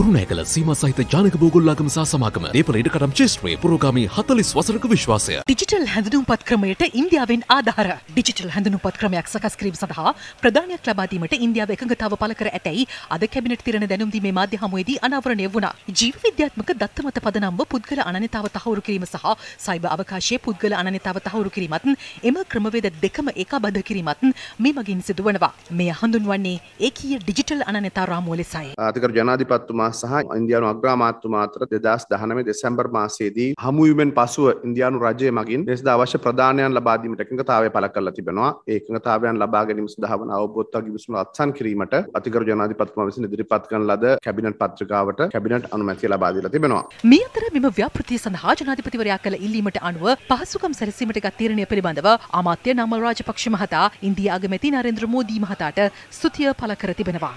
රුණෑකල සීම සහිත ජානක බෝගොල්ලාගම සහ සමාගම දේපලයට කටම් චේෂ්ත්‍රයේ පුරෝගාමී හතලිස් වසරක විශ්වාසය. ඩිජිටල් හැඳුනුම්පත් ක්‍රමයට ඉන්දියාවෙන් ආධාර. ඩිජිටල් හැඳුනුම්පත් ක්‍රමයක් සකස් කිරීම සඳහා ප්‍රධානයක් ලබා දීමට ඉන්දියාව එකඟතාව පළ කර ඇතැයි අද කැබිනට් තිරණ දැනුම් දීමේ මාධ්‍ය හමුවේදී අනාවරණය වුණා. ජීව විද්‍යාත්මක දත්ත මත පදනම්ව පුද්ගල අනන්‍යතාව තහවුරු කිරීම සහ සයිබර් අවකාශයේ පුද්ගල අනන්‍යතාව තහවුරු කිරීමත් එම ක්‍රමවේද දෙකම ඒකාබද්ධ කිරීමත් මේ මගින් සිදුවනවා. මෙය හඳුන්වන්නේ ඒකීය ඩිජිටල් අනන්‍යතා රාමුව ලෙසයි. අධිකර ජනාධිපතිතුමා මා සහ ඉන්දියානු අග්‍රාමාත්තු මාතර දෙදස් දහනම දෙසැම්බර් මාසේදී හමුවීමෙන් පසුව ඉන්දයානු රජය මගින් දෙෙස් අවශ්‍ය ප්‍රධානයන් ලබාදීමට එකඟතාවය පල කරලා තිබෙනවා ඒකඟතාවයන් ලබා ගැනීම සඳහාවන අවබෝත්තා ගිවිසුම අත්සන් කිරීමට අතිකර ජනාධිපත්ම විසින් ඉදිරිපත් කරන ලද කැබිනට් පත්‍රිකාවට කැබිනට් අනුමැතිය ලබාදීලා තිබෙනවා මේ අතර මෙම ව්‍යාපෘතිය සඳහා ජනාධිපතිවරයා කළ ඉල්ලීමට අනුව පහසුකම් සැලසීමට ගත් තීරණය පිළිබඳව අමාත්‍ය නමල් රාජපක්ෂ මහතා ඉන්දියා අගමැති නරේන්ද්‍ර මෝදී මහතාට ස්තුතිය පළ කර තිබෙනවා